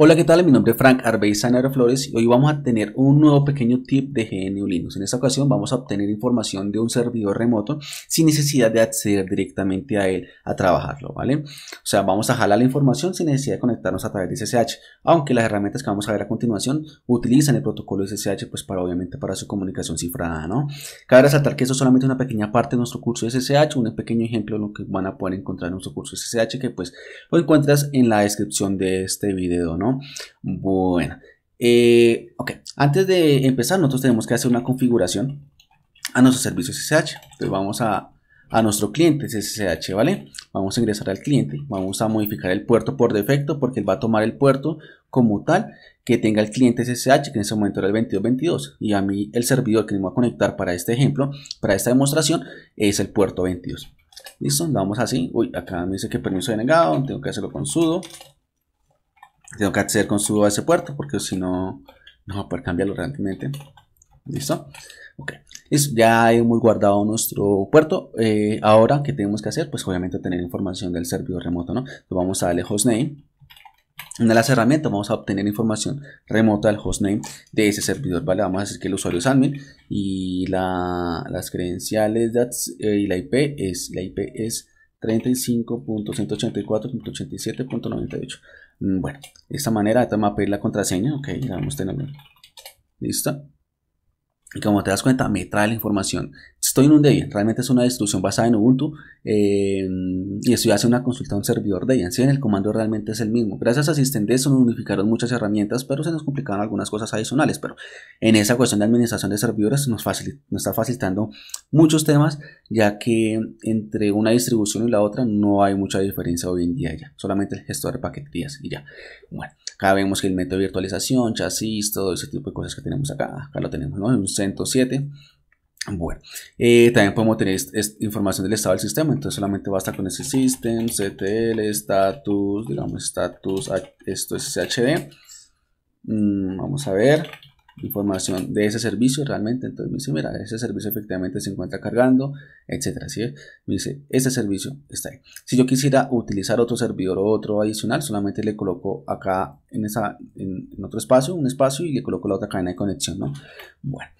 Hola, ¿qué tal? Mi nombre es Frank Arbeizan Flores y hoy vamos a tener un nuevo pequeño tip de GNU Linux. En esta ocasión vamos a obtener información de un servidor remoto sin necesidad de acceder directamente a él a trabajarlo, ¿vale? O sea, vamos a jalar la información sin necesidad de conectarnos a través de SSH, aunque las herramientas que vamos a ver a continuación utilizan el protocolo SSH pues para obviamente para su comunicación cifrada, ¿no? Cabe resaltar que eso es solamente una pequeña parte de nuestro curso de SSH, un pequeño ejemplo de lo que van a poder encontrar en nuestro curso de SSH que pues lo encuentras en la descripción de este video, ¿no? Bueno, eh, ok, antes de empezar nosotros tenemos que hacer una configuración a nuestro servicio SSH. Entonces vamos a, a nuestro cliente SSH, ¿vale? Vamos a ingresar al cliente, vamos a modificar el puerto por defecto porque él va a tomar el puerto como tal que tenga el cliente SSH, que en ese momento era el 2222, y a mí el servidor que me va a conectar para este ejemplo, para esta demostración, es el puerto 22. Listo, vamos así. Uy, acá me dice que permiso denegado, tengo que hacerlo con sudo tengo que hacer con su a ese puerto porque si no, no va a poder cambiarlo realmente. ¿Listo? Ok. Listo. Ya hemos guardado nuestro puerto. Eh, ahora, ¿qué tenemos que hacer? Pues obviamente tener información del servidor remoto, ¿no? Entonces vamos a darle hostname. en de las herramientas vamos a obtener información remota del hostname de ese servidor, ¿vale? Vamos a decir que el usuario es admin y las credenciales eh, y la IP es, la IP es 35.184.87.98. Mm, bueno, de esta manera te va a pedir la contraseña. Ok, vamos a tenerlo. Listo. Y como te das cuenta, me trae la información estoy en un Debian, realmente es una distribución basada en Ubuntu eh, y estoy haciendo una consulta a un servidor Debian, ¿sí? el comando realmente es el mismo. Gracias a SystemD nos unificaron muchas herramientas, pero se nos complicaron algunas cosas adicionales, pero en esa cuestión de administración de servidores nos, nos está facilitando muchos temas, ya que entre una distribución y la otra no hay mucha diferencia hoy en día ya, solamente el gestor de paquetes y ya. Bueno, acá vemos que el método de virtualización, chasis, todo ese tipo de cosas que tenemos acá, acá lo tenemos, ¿no? En un 107 bueno, eh, también podemos tener información del estado del sistema, entonces solamente basta con ese system, ctl, status, digamos status, esto es shd. Mm, vamos a ver información de ese servicio realmente, entonces me dice, mira, ese servicio efectivamente se encuentra cargando, etcétera, ¿sí? Me dice, ese servicio está ahí. Si yo quisiera utilizar otro servidor o otro adicional, solamente le coloco acá en, esa, en otro espacio, un espacio y le coloco la otra cadena de conexión, ¿no? Bueno,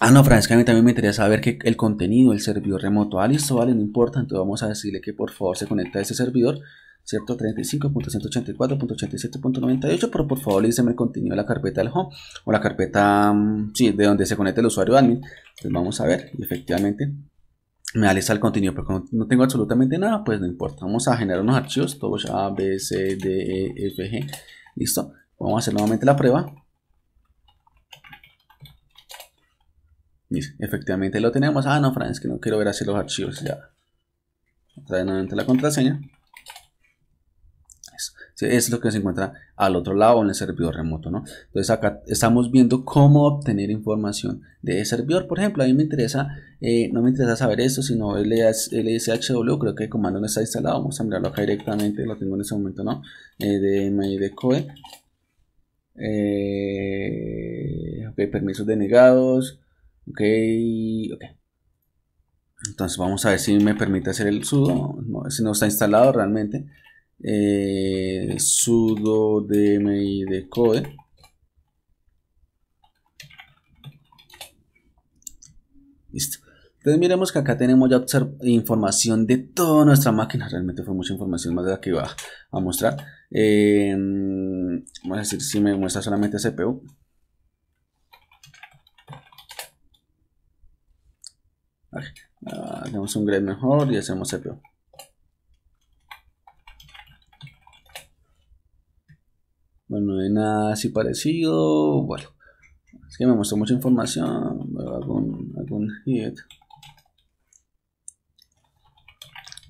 Ah, no, francamente a mí también me interesa saber que el contenido, el servidor remoto. Ah, listo, vale, no importa. Entonces vamos a decirle que por favor se conecte a ese servidor, ¿cierto? 35.184.87.98, pero por favor le el contenido de la carpeta del home o la carpeta, mm, sí, de donde se conecta el usuario admin. Entonces vamos a ver, y efectivamente me alista el contenido, pero no tengo absolutamente nada, pues no importa. Vamos a generar unos archivos, todos A, B, C, D, E, F, G. Listo. Vamos a hacer nuevamente la prueba. efectivamente lo tenemos. Ah, no, Fran, que no quiero ver así los archivos. Ya. Trae nuevamente la contraseña. Eso. es lo que se encuentra al otro lado en el servidor remoto, ¿no? Entonces acá estamos viendo cómo obtener información de ese servidor. Por ejemplo, a mí me interesa, eh, no me interesa saber esto, sino LSHW, creo que el comando no está instalado. Vamos a mirarlo acá directamente, lo tengo en ese momento, ¿no? Eh, de code. Eh, ok, permisos denegados. Ok, ok. Entonces vamos a ver si me permite hacer el sudo. si no está instalado realmente. Eh, sudo dmi code Listo. Entonces miremos que acá tenemos ya información de toda nuestra máquina. Realmente fue mucha información más de la que iba a mostrar. Eh, vamos a decir si me muestra solamente CPU. hacemos un grade mejor y hacemos CPU. Bueno, no hay nada así parecido. Bueno, es que me mostró mucha información. Algún, algún hit.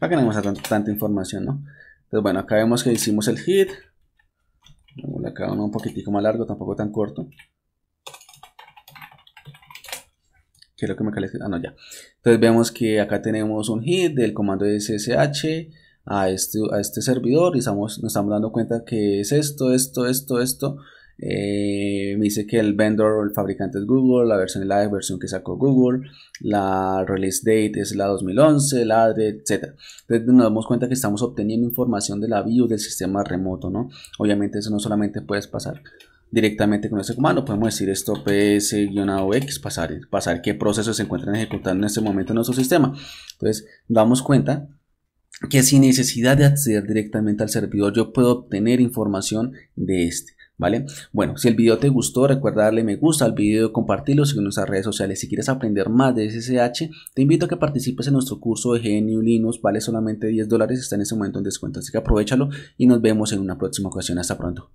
Para que no hemos tanta, información, ¿no? Entonces, pues bueno, acá vemos que hicimos el hit. Vamos acá uno un poquitico más largo, tampoco tan corto. Quiero que me califique. Ah, no, ya. Entonces vemos que acá tenemos un hit del comando ssh a este, a este servidor y nos estamos dando cuenta que es esto, esto, esto, esto. Eh, me dice que el vendor el fabricante es Google, la versión es la versión que sacó Google, la release date es la 2011, la de etc. Entonces nos damos cuenta que estamos obteniendo información de la view del sistema remoto, ¿no? Obviamente eso no solamente puedes pasar directamente con este comando. Podemos decir esto ps-ox, pasar, pasar qué procesos se encuentran ejecutando en este momento en nuestro sistema. Entonces, damos cuenta que sin necesidad de acceder directamente al servidor, yo puedo obtener información de este. ¿Vale? Bueno, si el video te gustó, recuerda darle me gusta al video, compartirlo, en nuestras redes sociales. Si quieres aprender más de SSH, te invito a que participes en nuestro curso de GNU Linux, vale solamente 10 dólares, está en ese momento en descuento, así que aprovechalo y nos vemos en una próxima ocasión. Hasta pronto.